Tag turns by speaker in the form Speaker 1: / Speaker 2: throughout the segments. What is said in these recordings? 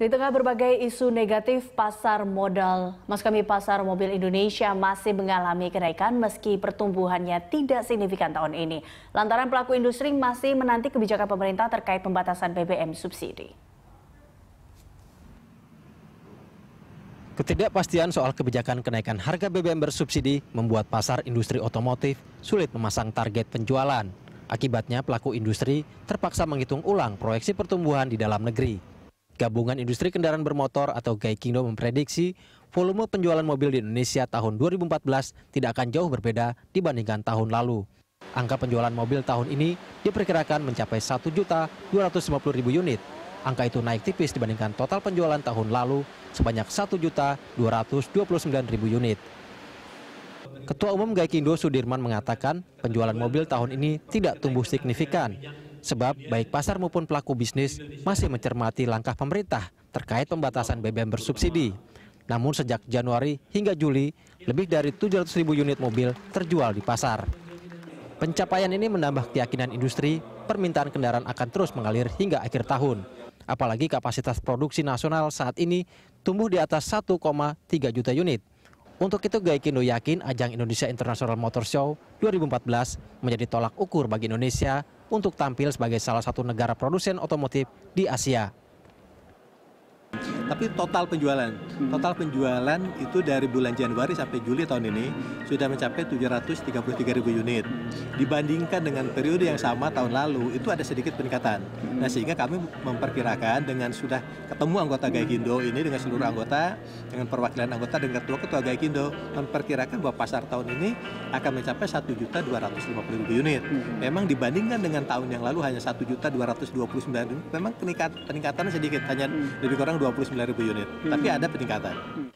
Speaker 1: Di tengah berbagai isu negatif, pasar modal, mas kami pasar mobil Indonesia masih mengalami kenaikan meski pertumbuhannya tidak signifikan tahun ini. Lantaran pelaku industri masih menanti kebijakan pemerintah terkait pembatasan BBM subsidi.
Speaker 2: Ketidakpastian soal kebijakan kenaikan harga BBM bersubsidi membuat pasar industri otomotif sulit memasang target penjualan. Akibatnya pelaku industri terpaksa menghitung ulang proyeksi pertumbuhan di dalam negeri Gabungan Industri Kendaraan Bermotor atau Gaikindo memprediksi volume penjualan mobil di Indonesia tahun 2014 tidak akan jauh berbeda dibandingkan tahun lalu. Angka penjualan mobil tahun ini diperkirakan mencapai 1.250.000 unit. Angka itu naik tipis dibandingkan total penjualan tahun lalu sebanyak 1.229.000 unit. Ketua Umum Gaikindo Sudirman mengatakan penjualan mobil tahun ini tidak tumbuh signifikan. Sebab baik pasar maupun pelaku bisnis masih mencermati langkah pemerintah terkait pembatasan BBM bersubsidi. Namun sejak Januari hingga Juli, lebih dari 700 ribu unit mobil terjual di pasar. Pencapaian ini menambah keyakinan industri, permintaan kendaraan akan terus mengalir hingga akhir tahun. Apalagi kapasitas produksi nasional saat ini tumbuh di atas 1,3 juta unit. Untuk itu Gaikindo yakin ajang Indonesia International Motor Show 2014 menjadi tolak ukur bagi Indonesia untuk tampil sebagai salah satu negara produsen otomotif di asia
Speaker 3: tapi total penjualan hmm. total penjualan itu dari bulan Januari sampai Juli tahun ini sudah mencapai 733 ribu unit hmm. dibandingkan dengan periode yang sama tahun lalu itu ada sedikit peningkatan nah hmm. sehingga kami memperkirakan dengan sudah ketemu anggota Gaikindo ini dengan seluruh anggota dengan perwakilan anggota dan ketua ketua Gaikindo memperkirakan bahwa pasar tahun ini akan mencapai 1.250.000 unit memang dibandingkan dengan tahun yang lalu hanya 1.229.000, memang peningkatan sedikit hanya lebih kurang 29 9.000 unit, hmm. tapi ada peningkatan. Hmm.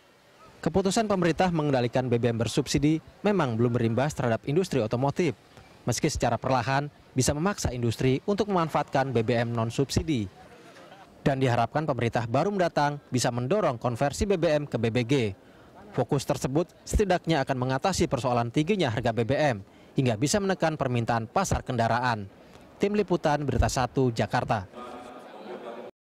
Speaker 2: Keputusan pemerintah mengendalikan BBM bersubsidi memang belum berimbas terhadap industri otomotif, meski secara perlahan bisa memaksa industri untuk memanfaatkan BBM non-subsidi. Dan diharapkan pemerintah baru mendatang bisa mendorong konversi BBM ke BBG. Fokus tersebut setidaknya akan mengatasi persoalan tingginya harga BBM hingga bisa menekan permintaan pasar kendaraan. Tim Liputan Berita 1 Jakarta.